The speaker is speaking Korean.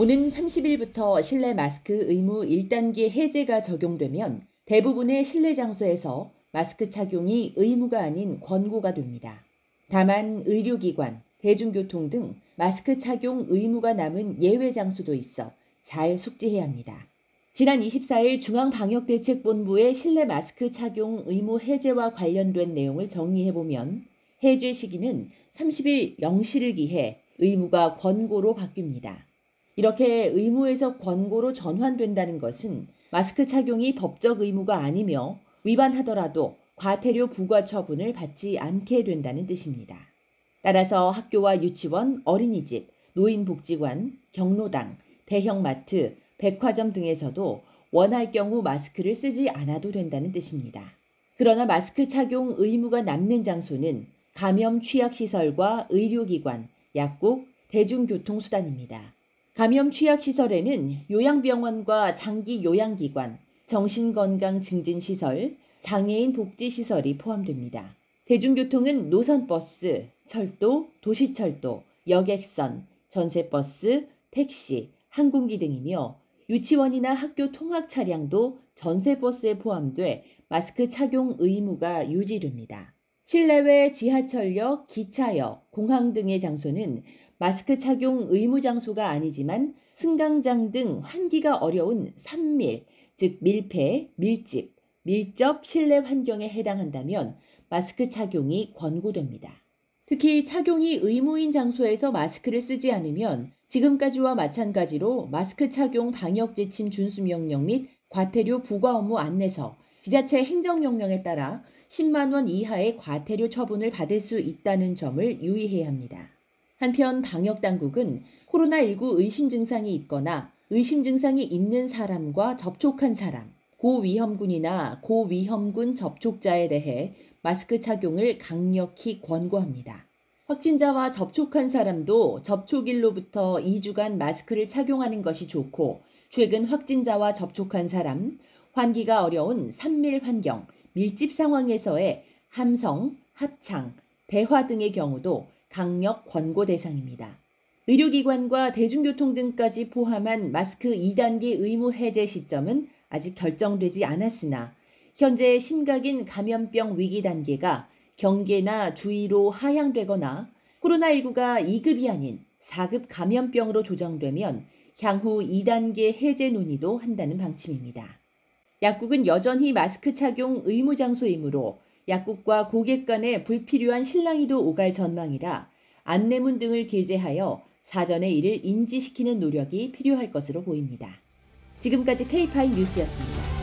오는 30일부터 실내 마스크 의무 1단계 해제가 적용되면 대부분의 실내 장소에서 마스크 착용이 의무가 아닌 권고가 됩니다. 다만 의료기관, 대중교통 등 마스크 착용 의무가 남은 예외 장소도 있어 잘 숙지해야 합니다. 지난 24일 중앙방역대책본부의 실내 마스크 착용 의무 해제와 관련된 내용을 정리해보면 해제 시기는 30일 0시를 기해 의무가 권고로 바뀝니다. 이렇게 의무에서 권고로 전환된다는 것은 마스크 착용이 법적 의무가 아니며 위반하더라도 과태료 부과 처분을 받지 않게 된다는 뜻입니다. 따라서 학교와 유치원, 어린이집, 노인복지관, 경로당, 대형마트, 백화점 등에서도 원할 경우 마스크를 쓰지 않아도 된다는 뜻입니다. 그러나 마스크 착용 의무가 남는 장소는 감염 취약시설과 의료기관, 약국, 대중교통수단입니다. 감염 취약 시설에는 요양병원과 장기 요양기관, 정신건강 증진시설, 장애인 복지시설이 포함됩니다. 대중교통은 노선버스, 철도, 도시철도, 여객선, 전세버스, 택시, 항공기 등이며 유치원이나 학교 통학 차량도 전세버스에 포함돼 마스크 착용 의무가 유지됩니다. 실내외 지하철역, 기차역, 공항 등의 장소는 마스크 착용 의무 장소가 아니지만 승강장 등 환기가 어려운 산밀, 즉 밀폐, 밀집, 밀접 실내 환경에 해당한다면 마스크 착용이 권고됩니다. 특히 착용이 의무인 장소에서 마스크를 쓰지 않으면 지금까지와 마찬가지로 마스크 착용 방역 지침 준수 명령 및 과태료 부과 업무 안내서 지자체 행정명령에 따라 10만 원 이하의 과태료 처분을 받을 수 있다는 점을 유의해야 합니다. 한편 방역 당국은 코로나19 의심 증상이 있거나 의심 증상이 있는 사람과 접촉한 사람, 고위험군이나 고위험군 접촉자에 대해 마스크 착용을 강력히 권고합니다. 확진자와 접촉한 사람도 접촉일로부터 2주간 마스크를 착용하는 것이 좋고, 최근 확진자와 접촉한 사람, 환기가 어려운 산밀 환경, 밀집 상황에서의 함성, 합창, 대화 등의 경우도 강력 권고 대상입니다. 의료기관과 대중교통 등까지 포함한 마스크 2단계 의무 해제 시점은 아직 결정되지 않았으나 현재 심각인 감염병 위기 단계가 경계나 주의로 하향되거나 코로나19가 2급이 아닌 4급 감염병으로 조정되면 향후 2단계 해제 논의도 한다는 방침입니다. 약국은 여전히 마스크 착용 의무 장소이므로 약국과 고객 간의 불필요한 실랑이도 오갈 전망이라 안내문 등을 게재하여 사전에 이를 인지시키는 노력이 필요할 것으로 보입니다. 지금까지 k 파 뉴스였습니다.